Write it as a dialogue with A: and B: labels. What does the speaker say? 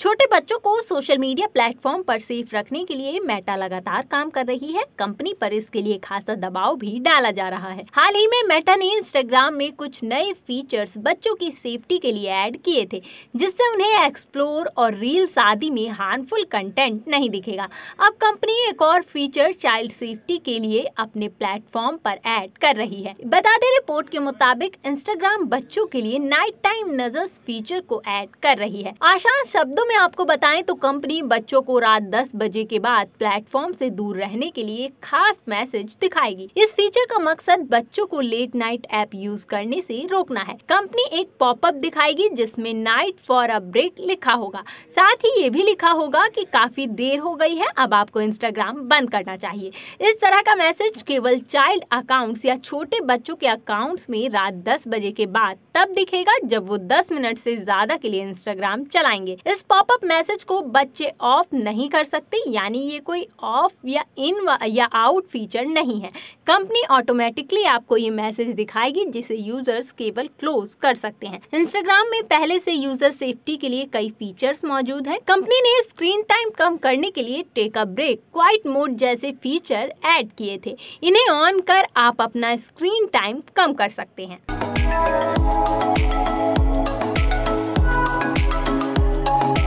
A: छोटे बच्चों को सोशल मीडिया प्लेटफॉर्म पर सेफ रखने के लिए मेटा लगातार काम कर रही है कंपनी पर इसके लिए खासा दबाव भी डाला जा रहा है हाल ही में मेटा ने इंस्टाग्राम में कुछ नए फीचर्स बच्चों की सेफ्टी के लिए ऐड किए थे जिससे उन्हें एक्सप्लोर और रील्स आदि में हार्मफुल कंटेंट नहीं दिखेगा अब कंपनी एक और फीचर चाइल्ड सेफ्टी के लिए अपने प्लेटफॉर्म पर एड कर रही है बताते रिपोर्ट के मुताबिक इंस्टाग्राम बच्चों के लिए नाइट टाइम नजर फीचर को एड कर रही है आसान शब्दों में आपको बताएं तो कंपनी बच्चों को रात 10 बजे के बाद प्लेटफॉर्म से दूर रहने के लिए खास मैसेज दिखाएगी इस फीचर का मकसद बच्चों को लेट नाइट ऐप यूज करने से रोकना है कंपनी एक पॉपअप दिखाएगी जिसमें नाइट फॉर अ ब्रेक लिखा होगा साथ ही ये भी लिखा होगा कि काफी देर हो गई है अब आपको इंस्टाग्राम बंद करना चाहिए इस तरह का मैसेज केवल चाइल्ड अकाउंट या छोटे बच्चों के अकाउंट में रात दस बजे के बाद तब दिखेगा जब वो दस मिनट ऐसी ज्यादा के लिए इंस्टाग्राम चलाएंगे इस पॉपअप मैसेज को बच्चे ऑफ नहीं कर सकते यानी ये कोई ऑफ या इन या आउट फीचर नहीं है कंपनी ऑटोमेटिकली आपको ये मैसेज दिखाएगी जिसे यूजर्स केवल क्लोज कर सकते हैं इंस्टाग्राम में पहले से यूजर सेफ्टी के लिए कई फीचर्स मौजूद हैं कंपनी ने स्क्रीन टाइम कम करने के लिए take a break quiet mode जैसे फीचर एड किए थे इन्हें ऑन कर आप अपना स्क्रीन टाइम कम कर सकते हैं